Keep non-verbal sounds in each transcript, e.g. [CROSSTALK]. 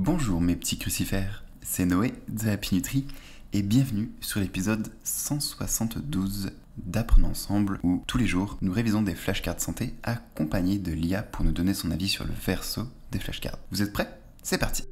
Bonjour mes petits crucifères, c'est Noé de Happy Nutri et bienvenue sur l'épisode 172 d'Apprenons ensemble où tous les jours nous révisons des flashcards santé accompagnés de l'IA pour nous donner son avis sur le verso des flashcards. Vous êtes prêts C'est parti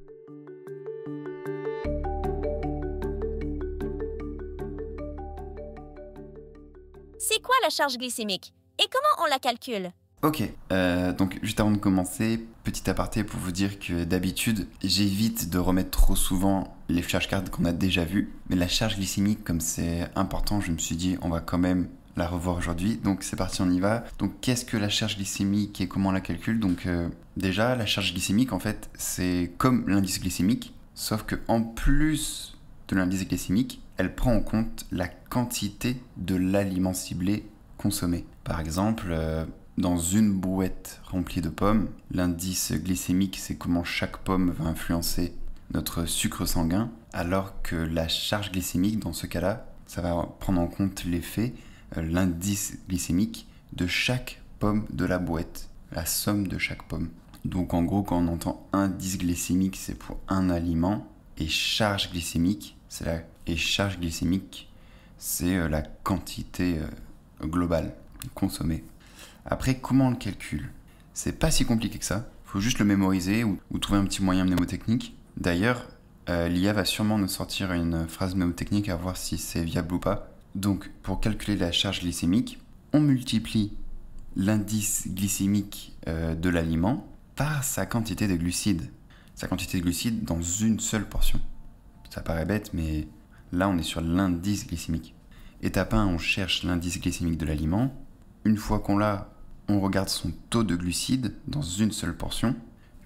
C'est quoi la charge glycémique et comment on la calcule Ok, euh, donc juste avant de commencer, petit aparté pour vous dire que d'habitude, j'évite de remettre trop souvent les flashcards qu'on a déjà vues, mais la charge glycémique, comme c'est important, je me suis dit on va quand même la revoir aujourd'hui. Donc c'est parti, on y va. Donc qu'est-ce que la charge glycémique et comment on la calcule Donc euh, déjà, la charge glycémique, en fait, c'est comme l'indice glycémique, sauf que en plus de l'indice glycémique, elle prend en compte la quantité de l'aliment ciblé consommé. Par exemple, euh, dans une bouette remplie de pommes. L'indice glycémique, c'est comment chaque pomme va influencer notre sucre sanguin, alors que la charge glycémique, dans ce cas-là, ça va prendre en compte l'effet, euh, l'indice glycémique de chaque pomme de la boîte, la somme de chaque pomme. Donc en gros, quand on entend indice glycémique, c'est pour un aliment, et charge glycémique, c'est Et charge glycémique, c'est euh, la quantité euh, globale consommée. Après, comment on le calcule C'est pas si compliqué que ça. Faut juste le mémoriser ou, trouver un petit moyen mnémotechnique. D'ailleurs, euh, l'IA va sûrement nous sortir une phrase mnémotechnique à voir si c'est viable ou pas. Donc, pour calculer la charge glycémique, on multiplie l'indice glycémique euh, de l'aliment par sa quantité de glucides. Sa quantité de glucides dans une seule portion. Ça paraît bête, mais là on est sur l'indice glycémique. Étape 1, on cherche l'indice glycémique de l'aliment. Une fois qu'on l'a, on regarde son taux de glucides dans une seule portion,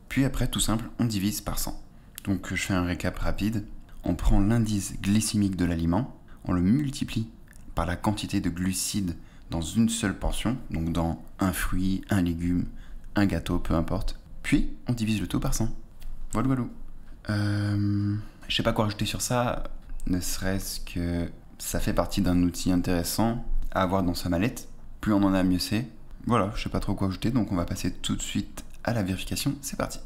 puis après tout simple, on divise par 100. Donc je fais un récap rapide. On prend l'indice glycémique de l'aliment, on le multiplie par la quantité de glucides dans une seule portion, donc dans un fruit, un légume, un gâteau, peu importe. Puis on divise le taux par 100. Voilà, voilà. Euh, je sais pas quoi rajouter sur ça, ne serait-ce que ça fait partie d'un outil intéressant à avoir dans sa mallette. Plus on en a, mieux c'est. Voilà, je sais pas trop quoi ajouter, donc on va passer tout de suite à la vérification. C'est parti.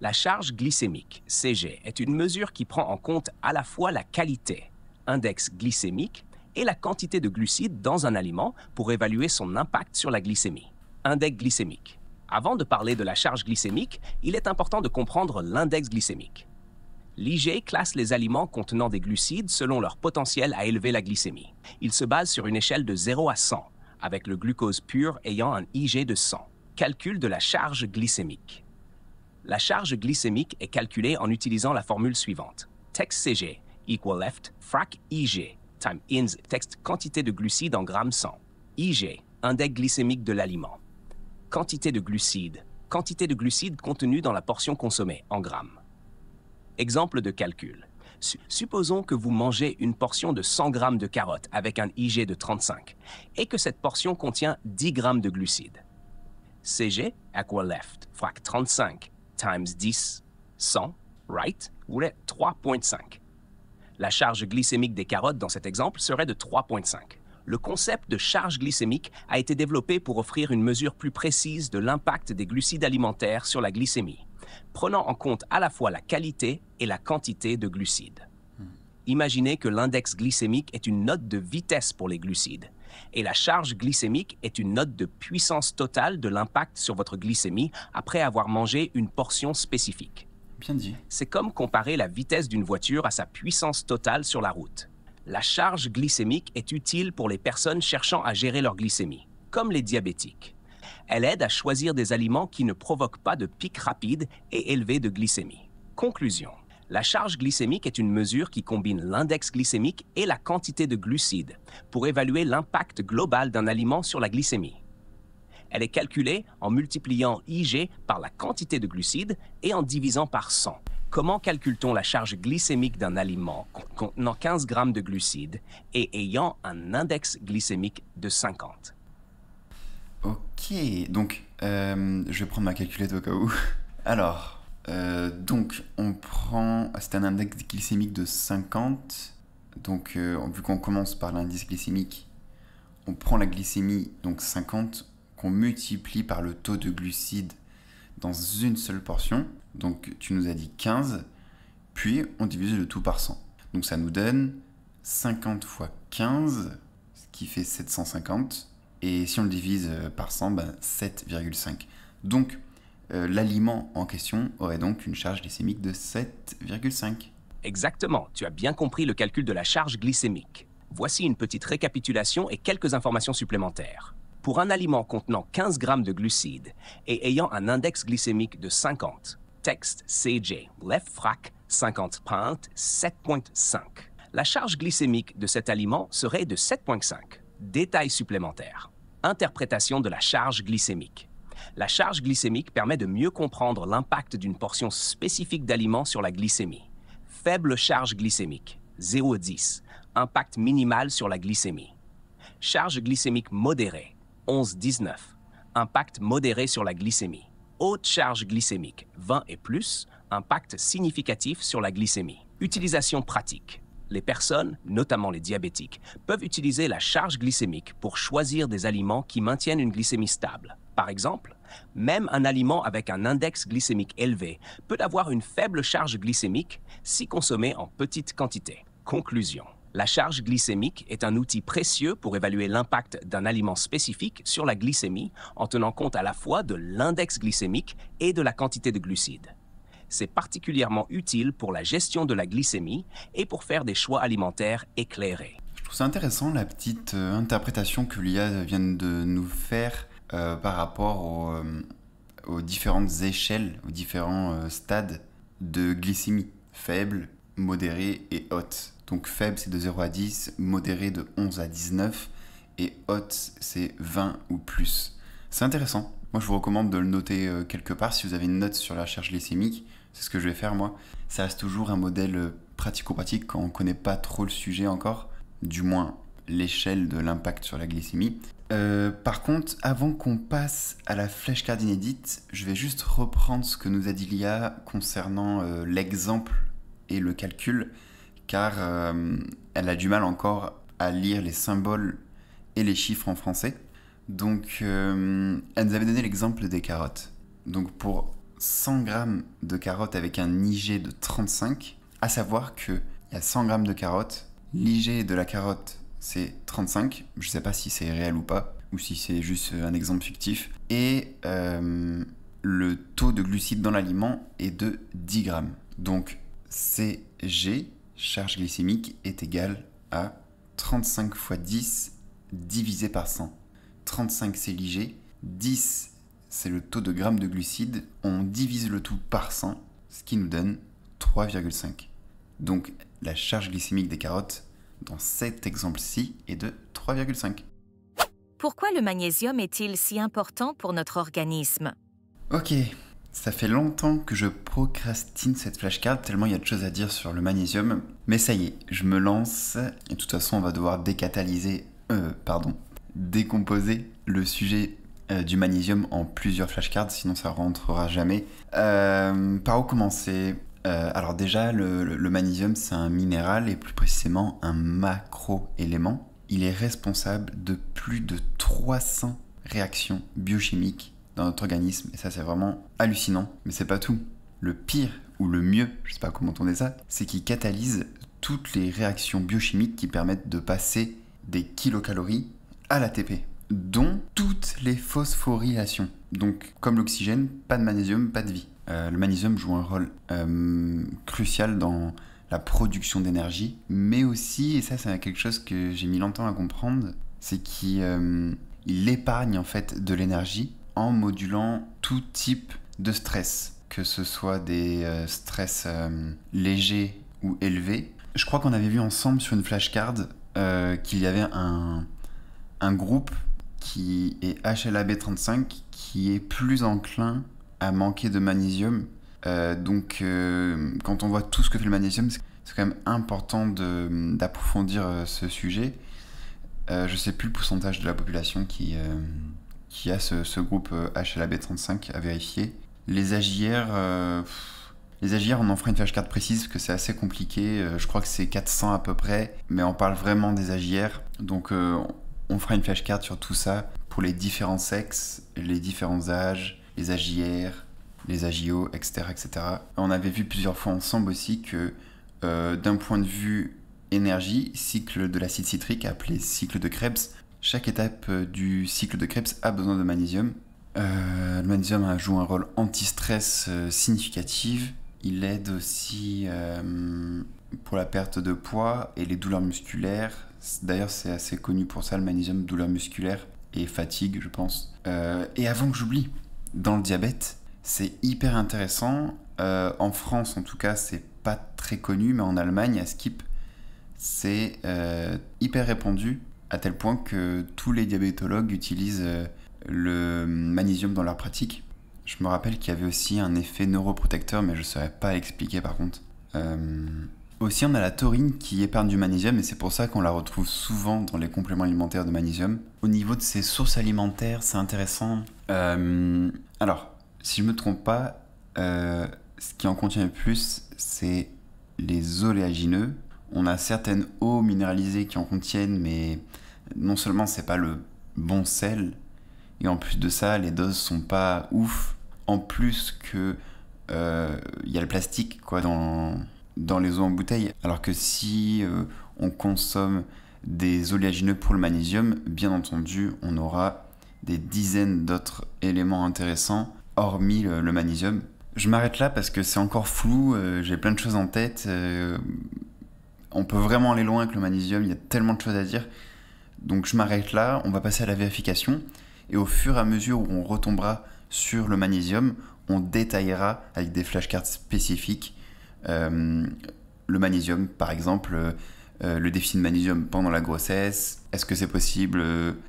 La charge glycémique, CG, est une mesure qui prend en compte à la fois la qualité, index glycémique, et la quantité de glucides dans un aliment pour évaluer son impact sur la glycémie, index glycémique. Avant de parler de la charge glycémique, il est important de comprendre l'index glycémique. L'IG classe les aliments contenant des glucides selon leur potentiel à élever la glycémie. Il se base sur une échelle de 0 à 100, avec le glucose pur ayant un IG de 100. Calcul de la charge glycémique. La charge glycémique est calculée en utilisant la formule suivante. Text CG equal left frac IG time ins text quantité de glucides en grammes 100. IG index glycémique de l'aliment. Quantité de glucides quantité de glucides contenues dans la portion consommée en grammes. Exemple de calcul supposons que vous mangez une portion de 100 g de carottes avec un IG de 35 et que cette portion contient 10 g de glucides. CG, aqua left, frac 35, times 10, 100, right, voulait 3.5. La charge glycémique des carottes dans cet exemple serait de 3.5. Le concept de charge glycémique a été développé pour offrir une mesure plus précise de l'impact des glucides alimentaires sur la glycémie prenant en compte à la fois la qualité et la quantité de glucides. Imaginez que l'index glycémique est une note de vitesse pour les glucides et la charge glycémique est une note de puissance totale de l'impact sur votre glycémie après avoir mangé une portion spécifique. Bien dit. C'est comme comparer la vitesse d'une voiture à sa puissance totale sur la route. La charge glycémique est utile pour les personnes cherchant à gérer leur glycémie, comme les diabétiques. Elle aide à choisir des aliments qui ne provoquent pas de pics rapides et élevés de glycémie. Conclusion. La charge glycémique est une mesure qui combine l'index glycémique et la quantité de glucides pour évaluer l'impact global d'un aliment sur la glycémie. Elle est calculée en multipliant IG par la quantité de glucides et en divisant par 100. Comment calcule-t-on la charge glycémique d'un aliment contenant 15 g de glucides et ayant un index glycémique de 50 Ok, donc euh, je vais prendre ma calculette au cas où. [LAUGHS] Alors, euh, donc on prend. Ah, c'est un index glycémique de 50. Donc, euh, vu qu'on commence par l'indice glycémique, on prend la glycémie, donc 50, qu'on multiplie par le taux de glucides dans une seule portion. Donc, tu nous as dit 15. Puis, on divise le tout par 100. Donc, ça nous donne 50 fois 15, ce qui fait 750 et si on le divise euh, par 100, 7,5. Ben, donc, euh, l'aliment en question aurait donc une charge glycémique de 7,5. Exactement, tu as bien compris le calcul de la charge glycémique. Voici une petite récapitulation et quelques informations supplémentaires. Pour un aliment contenant 15 grammes de glucides et ayant un index glycémique de 50, texte CJ, left frac 50 print 7.5. La charge glycémique de cet aliment serait de 7.5. Détails supplémentaires Interprétation de la charge glycémique. La charge glycémique permet de mieux comprendre l'impact d'une portion spécifique d'aliments sur la glycémie. Faible charge glycémique, 0,10. impact minimal sur la glycémie. Charge glycémique modérée, 11-19, impact modéré sur la glycémie. Haute charge glycémique, 20 et plus, impact significatif sur la glycémie. Utilisation pratique les personnes, notamment les diabétiques, peuvent utiliser la charge glycémique pour choisir des aliments qui maintiennent une glycémie stable. Par exemple, même un aliment avec un index glycémique élevé peut avoir une faible charge glycémique si consommé en petite quantité. Conclusion. La charge glycémique est un outil précieux pour évaluer l'impact d'un aliment spécifique sur la glycémie en tenant compte à la fois de l'index glycémique et de la quantité de glucides. C'est particulièrement utile pour la gestion de la glycémie et pour faire des choix alimentaires éclairés. Je trouve ça intéressant la petite euh, interprétation que l'IA vient de nous faire euh, par rapport euh, aux différentes échelles, aux différents stades de glycémie faible, modérée et haute. Donc faible c'est de 0 à 10, modéré de 11 à 19 et haute c'est 20 ou plus. C'est intéressant. Moi je vous recommande de le noter quelque part si vous avez une note sur la recherche glycémique c'est ce que je vais faire moi. Ça reste toujours un modèle euh, pratico-pratique quand on ne connaît pas trop le sujet encore, du moins l'échelle de l'impact sur la glycémie. Euh, par contre, avant qu'on passe à la flèche card inédite, je vais juste reprendre ce que nous a dit Lia concernant euh, l'exemple et le calcul, car elle a du mal encore à lire les symboles et les chiffres en français. Donc, elle nous avait donné l'exemple des carottes. Donc, pour 100 g de carottes avec un IG de 35, à savoir qu'il y a 100 g de carottes, l'IG de la carotte c'est 35, je sais pas si c'est réel ou pas, ou si c'est juste euh, un exemple fictif, et euh, le taux de glucides dans l'aliment est de 10 g. Donc CG, charge glycémique, est égal à 35 fois 10 divisé par 100. 35 c'est l'IG, 10 c'est le taux de grammes de glucides. On divise le tout par 100, ce qui nous donne 3,5. Donc la charge glycémique des carottes, dans cet exemple-ci, est de 3,5. Pourquoi le magnésium est-il si important pour notre organisme Ok, ça fait longtemps que je procrastine cette flashcard, tellement il y a de choses à dire sur le magnésium. Mais ça y est, je me lance, et de toute façon on va devoir décatalyser, euh, pardon, décomposer le sujet euh, du magnésium en plusieurs flashcards, sinon ça rentrera jamais. Euh, par où commencer euh, alors déjà, le, magnésium, c'est un minéral et plus précisément un macro-élément. Il est responsable de plus de 300 réactions biochimiques dans notre organisme et ça c'est vraiment hallucinant. Mais c'est pas tout. Le pire ou le mieux, je sais pas comment tourner ça, c'est qu'il catalyse toutes les réactions biochimiques qui permettent de passer des kilocalories à l'ATP dont toutes les phosphorylations. Donc, comme l'oxygène, pas de magnésium, pas de vie. Euh, le magnésium joue un rôle euh, crucial dans la production d'énergie, mais aussi, et ça c'est quelque chose que j'ai mis longtemps à comprendre, c'est qu'il euh, épargne en fait de l'énergie en modulant tout type de stress, que ce soit des stress légers ou élevés. Je crois qu'on avait vu ensemble sur une flashcard qu'il y avait un, un groupe qui est hlab b 35 qui est plus enclin à manquer de magnésium. Euh, donc, euh, quand on voit tout ce que fait le magnésium, c'est quand même important d'approfondir euh, ce sujet. je sais plus le pourcentage de la population qui, qui a ce, groupe hlab b 35 à vérifier. Les AJR, les AJR, on en fera une flashcard précise parce que c'est assez compliqué. je crois que c'est 400 à peu près, mais on parle vraiment des AJR. Donc, on fera une flashcard sur tout ça pour les différents sexes, les différents âges, les agières, les agio, etc., etc. On avait vu plusieurs fois ensemble aussi que euh, d'un point de vue énergie, cycle de l'acide citrique appelé cycle de Krebs, chaque étape euh, du cycle de Krebs a besoin de magnésium. Euh, le magnésium joue un rôle anti-stress significatif. Il aide aussi pour la perte de poids et les douleurs musculaires, D'ailleurs, c'est assez connu pour ça, le magnésium, douleur musculaire et fatigue, je pense. Euh, et avant que j'oublie, dans le diabète, c'est hyper intéressant. Euh, en France, en tout cas, c'est pas très connu, mais en Allemagne, à Skip, c'est euh, hyper répandu, à tel point que tous les diabétologues utilisent le magnésium dans leur pratique. Je me rappelle qu'il y avait aussi un effet neuroprotecteur, mais je ne saurais pas expliquer par contre. Euh, aussi, on a la taurine qui épargne du magnésium et c'est pour ça qu'on la retrouve souvent dans les compléments alimentaires de magnésium. Au niveau de ses sources alimentaires, c'est intéressant. Euh, alors, si je me trompe pas, euh, ce qui en contient le plus, c'est les oléagineux. On a certaines eaux minéralisées qui en contiennent, mais non seulement c'est pas le bon sel, et en plus de ça, les doses sont pas ouf. En plus que euh, il y a le plastique quoi dans dans les eaux en bouteille. Alors que si euh, on consomme des oléagineux pour le magnésium, bien entendu, on aura des dizaines d'autres éléments intéressants, hormis le, magnésium. Je m'arrête là parce que c'est encore flou, euh, j'ai plein de choses en tête. Euh, on peut vraiment aller loin avec le magnésium, il y a tellement de choses à dire. Donc je m'arrête là, on va passer à la vérification. Et au fur et à mesure où on retombera sur le magnésium, on détaillera avec des flashcards spécifiques euh, le magnésium, par exemple, euh, euh, le déficit de magnésium pendant la grossesse. Est-ce que c'est possible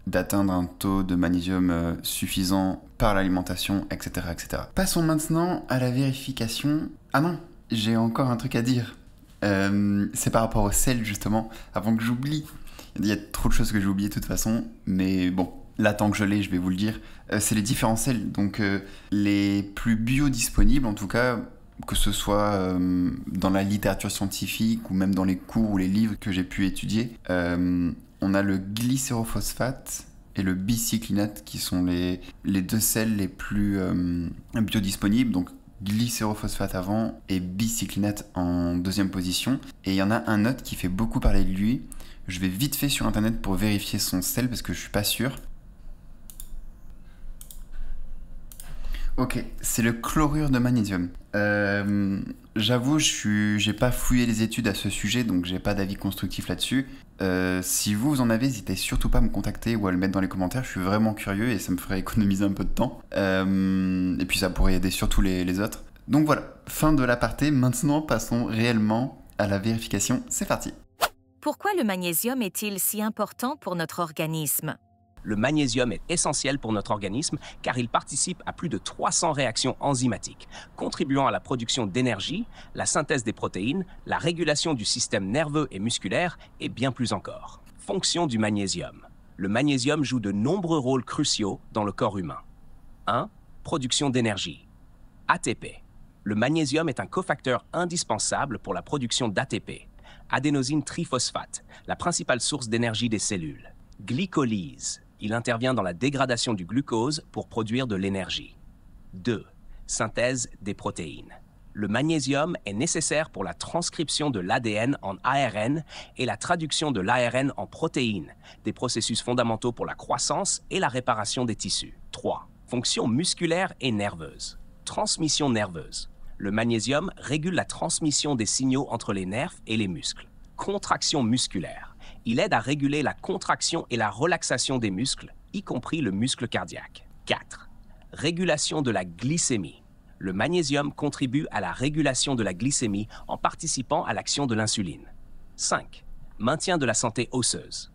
d'atteindre un taux de magnésium suffisant par l'alimentation, etc., etc. Passons maintenant à la vérification. Ah non, j'ai encore un truc à dire. c'est par rapport au sel, justement, avant que j'oublie. Il y a trop de choses que j'ai oubliées de toute façon, mais bon, là tant que je l'ai, je vais vous le dire. c'est les différents sels, donc les plus biodisponibles, en tout cas, que ce soit euh, dans la littérature scientifique ou même dans les cours ou les livres que j'ai pu étudier, euh, on a le glycérophosphate et le bicyclinate qui sont les, les deux sels les plus euh, biodisponibles, donc glycérophosphate avant et bicyclinate en deuxième position. Et il y en a un autre qui fait beaucoup parler de lui. Je vais vite fait sur internet pour vérifier son sel parce que je suis pas sûr. Ok, c'est le chlorure de magnésium. Euh, j'avoue, je n'ai pas fouillé les études à ce sujet, donc j'ai pas d'avis constructif là-dessus. Euh, si vous, en avez, n'hésitez surtout pas à me contacter ou à le mettre dans les commentaires. Je suis vraiment curieux et ça me ferait [LAUGHS] économiser un peu de temps. Euh, et puis ça pourrait aider surtout les, les autres. Donc voilà, fin de l'aparté. Maintenant, passons réellement à la vérification. C'est parti. Pourquoi le magnésium est-il si important pour notre organisme le magnésium est essentiel pour notre organisme car il participe à plus de 300 réactions enzymatiques, contribuant à la production d'énergie, la synthèse des protéines, la régulation du système nerveux et musculaire et bien plus encore. Fonction du magnésium. Le magnésium joue de nombreux rôles cruciaux dans le corps humain. 1. Production d'énergie. ATP. Le magnésium est un cofacteur indispensable pour la production d'ATP, adénosine triphosphate, la principale source d'énergie des cellules. Glycolyse il intervient dans la dégradation du glucose pour produire de l'énergie. 2. Synthèse des protéines. Le magnésium est nécessaire pour la transcription de l'ADN en ARN et la traduction de l'ARN en protéines, des processus fondamentaux pour la croissance et la réparation des tissus. 3. Fonction musculaire et nerveuse. Transmission nerveuse. Le magnésium régule la transmission des signaux entre les nerfs et les muscles. Contraction musculaire il aide à réguler la contraction et la relaxation des muscles, y compris le muscle cardiaque. 4. Régulation de la glycémie. Le magnésium contribue à la régulation de la glycémie en participant à l'action de l'insuline. 5. Maintien de la santé osseuse.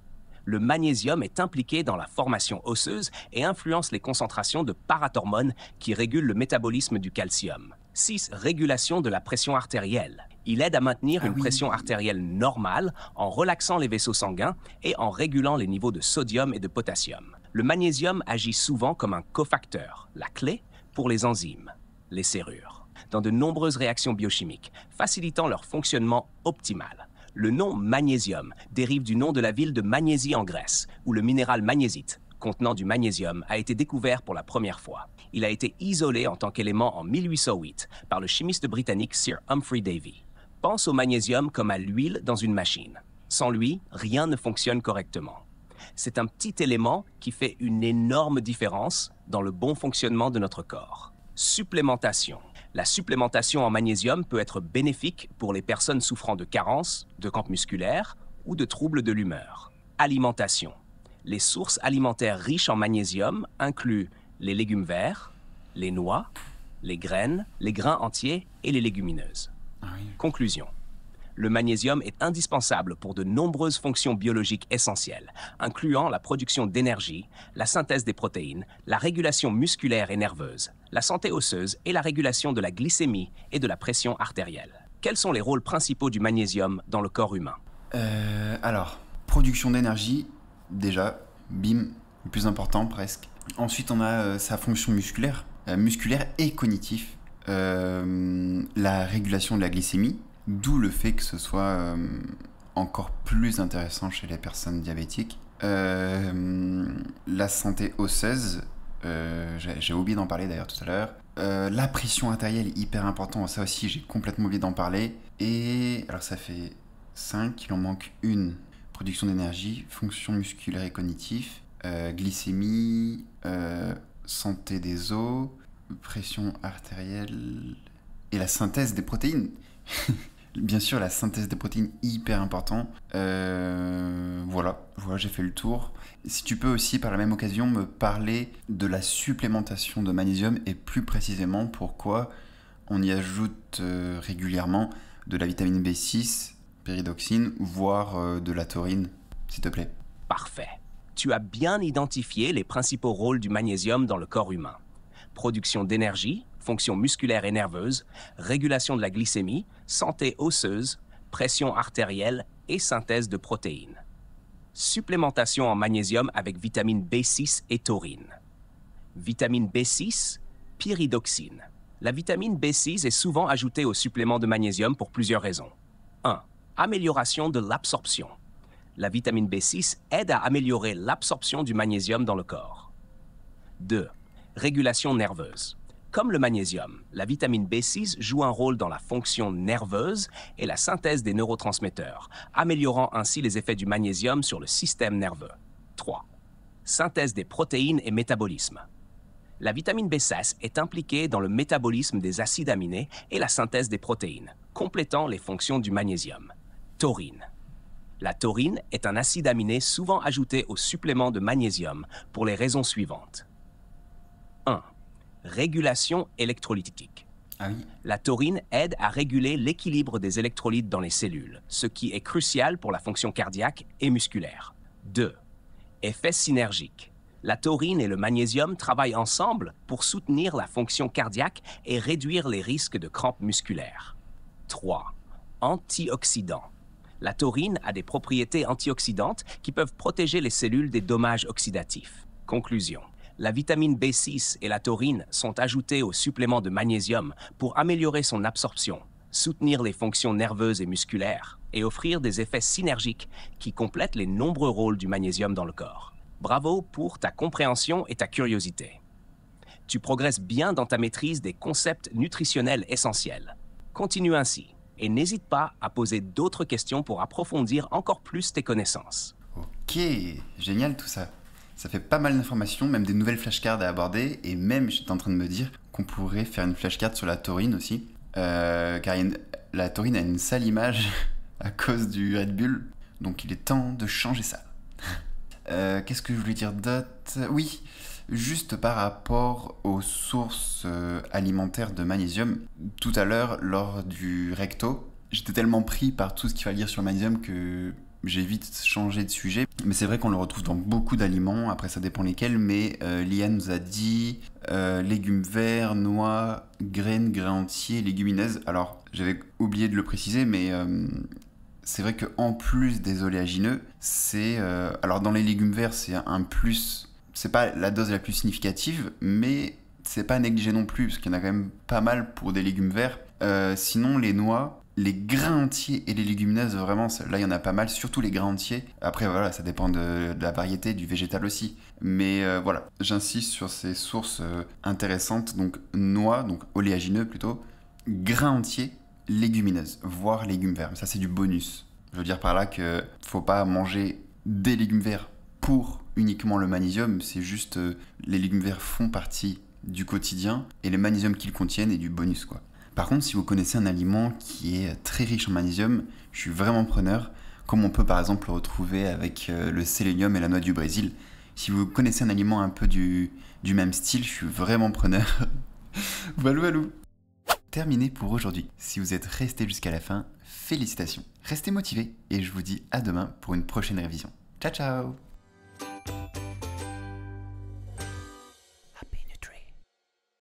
Le magnésium est impliqué dans la formation osseuse et influence les concentrations de parathormones qui régulent le métabolisme du calcium. 6. Régulation de la pression artérielle. Il aide à maintenir ah une pression artérielle normale en relaxant les vaisseaux sanguins et en régulant les niveaux de sodium et de potassium. Le magnésium agit souvent comme un cofacteur, la clé pour les enzymes, les serrures, dans de nombreuses réactions biochimiques, facilitant leur fonctionnement optimal. Le nom magnésium dérive du nom de la ville de Magnésie en Grèce, où le minéral magnésite, contenant du magnésium, a été découvert pour la première fois. Il a été isolé en tant qu'élément en 1808 par le chimiste britannique Sir Humphry Davy pense au magnésium comme à l'huile dans une machine. Sans lui, rien ne fonctionne correctement. C'est un petit élément qui fait une énorme différence dans le bon fonctionnement de notre corps. Supplémentation. La supplémentation en magnésium peut être bénéfique pour les personnes souffrant de carences, de crampes musculaires ou de troubles de l'humeur. Alimentation. Les sources alimentaires riches en magnésium incluent les légumes verts, les noix, les graines, les grains entiers et les légumineuses. Conclusion. Le magnésium est indispensable pour de nombreuses fonctions biologiques essentielles, incluant la production d'énergie, la synthèse des protéines, la régulation musculaire et nerveuse, la santé osseuse et la régulation de la glycémie et de la pression artérielle. Quels sont les rôles principaux du magnésium dans le corps humain euh, Alors, production d'énergie, déjà, bim, le plus important presque. Ensuite, on a euh, sa fonction musculaire, euh, musculaire et cognitif. Euh, la régulation de la glycémie, d'où le fait que ce soit euh, encore plus intéressant chez les personnes diabétiques. Euh, la santé osseuse, j'ai oublié d'en parler d'ailleurs tout à l'heure, la pression artérielle, hyper important, ça aussi j'ai complètement oublié d'en parler. Et alors ça fait 5, il en manque une. Production d'énergie, fonction musculaire et cognitive, glycémie, santé des os, pression artérielle et la synthèse des protéines. [LAUGHS] Bien sûr, la synthèse des protéines, hyper important. Euh, voilà, voilà j'ai fait le tour. Si tu peux aussi, par la même occasion, me parler de la supplémentation de magnésium et plus précisément pourquoi on y ajoute euh, régulièrement de la vitamine B6, péridoxine, voire euh, de la taurine, s'il te plaît. Parfait. Tu as bien identifié les principaux rôles du magnésium dans le corps humain production d'énergie, fonction musculaire et nerveuse, régulation de la glycémie, santé osseuse, pression artérielle et synthèse de protéines. Supplémentation en magnésium avec vitamine B6 et taurine. Vitamine B6, pyridoxine. La vitamine B6 est souvent ajoutée au supplément de magnésium pour plusieurs raisons. 1. Amélioration de l'absorption. La vitamine B6 aide à améliorer l'absorption du magnésium dans le corps. 2 Régulation nerveuse. Comme le magnésium, la vitamine B6 joue un rôle dans la fonction nerveuse et la synthèse des neurotransmetteurs, améliorant ainsi les effets du magnésium sur le système nerveux. 3. Synthèse des protéines et métabolisme. La vitamine B6 est impliquée dans le métabolisme des acides aminés et la synthèse des protéines, complétant les fonctions du magnésium. Taurine. La taurine est un acide aminé souvent ajouté aux suppléments de magnésium pour les raisons suivantes. 1. Régulation électrolytique. Ah la taurine aide à réguler l'équilibre des électrolytes dans les cellules, ce qui est crucial pour la fonction cardiaque et musculaire. 2. Effet synergique. La taurine et le magnésium travaillent ensemble pour soutenir la fonction cardiaque et réduire les risques de crampes musculaires. 3. Antioxydants. La taurine a des propriétés antioxydantes qui peuvent protéger les cellules des dommages oxydatifs. Conclusion la vitamine B6 et la taurine sont ajoutées au supplément de magnésium pour améliorer son absorption, soutenir les fonctions nerveuses et musculaires et offrir des effets synergiques qui complètent les nombreux rôles du magnésium dans le corps. Bravo pour ta compréhension et ta curiosité. Tu progresses bien dans ta maîtrise des concepts nutritionnels essentiels. Continue ainsi et n'hésite pas à poser d'autres questions pour approfondir encore plus tes connaissances. Ok, génial tout ça. Ça fait pas mal d'informations, même des nouvelles flashcards à aborder, et même j'étais en train de me dire qu'on pourrait faire une flashcard sur la taurine aussi, euh, car la taurine a une sale image [LAUGHS] à cause du Red Bull, donc il est temps de changer ça. [LAUGHS] Euh, qu'est-ce que je voulais dire d'autre Oui, juste par rapport aux sources euh, alimentaires de magnésium, tout à l'heure lors du recto, j'étais tellement pris par tout ce qu'il fallait dire sur le magnésium que j'ai vite changé de sujet. Mais c'est vrai qu'on le retrouve dans beaucoup d'aliments, après ça dépend lesquels, mais euh, nous a dit euh, légumes verts, noix, graines, grains entiers, légumineuses. Alors j'avais oublié de le préciser, mais euh, c'est vrai qu'en plus des oléagineux, c'est... Euh, alors dans les légumes verts, c'est un plus... C'est pas la dose la plus significative, mais c'est pas négligé non plus, parce qu'il y en a quand même pas mal pour des légumes verts. sinon, les noix, les grains entiers et les légumineuses, vraiment, là, il y en a pas mal, surtout les grains entiers. Après, voilà, ça dépend de, la variété, du végétal aussi. Mais euh, voilà, j'insiste sur ces sources euh, intéressantes, donc noix, donc oléagineux plutôt, grains entiers, légumineuses, voire légumes verts. ça, c'est du bonus. Je veux dire par là que faut pas manger des légumes verts pour uniquement le magnésium, c'est juste euh, les légumes verts font partie du quotidien et le magnésium qu'ils contiennent est du bonus quoi. Par contre, si vous connaissez un aliment qui est très riche en magnésium, je suis vraiment preneur, comme on peut par exemple le retrouver avec euh, le sélénium et la noix du Brésil. Si vous connaissez un aliment un peu du, du même style, je suis vraiment preneur. [LAUGHS] valou valou Terminé pour aujourd'hui. Si vous êtes resté jusqu'à la fin, félicitations. Restez motivés et je vous dis à demain pour une prochaine révision. Ciao ciao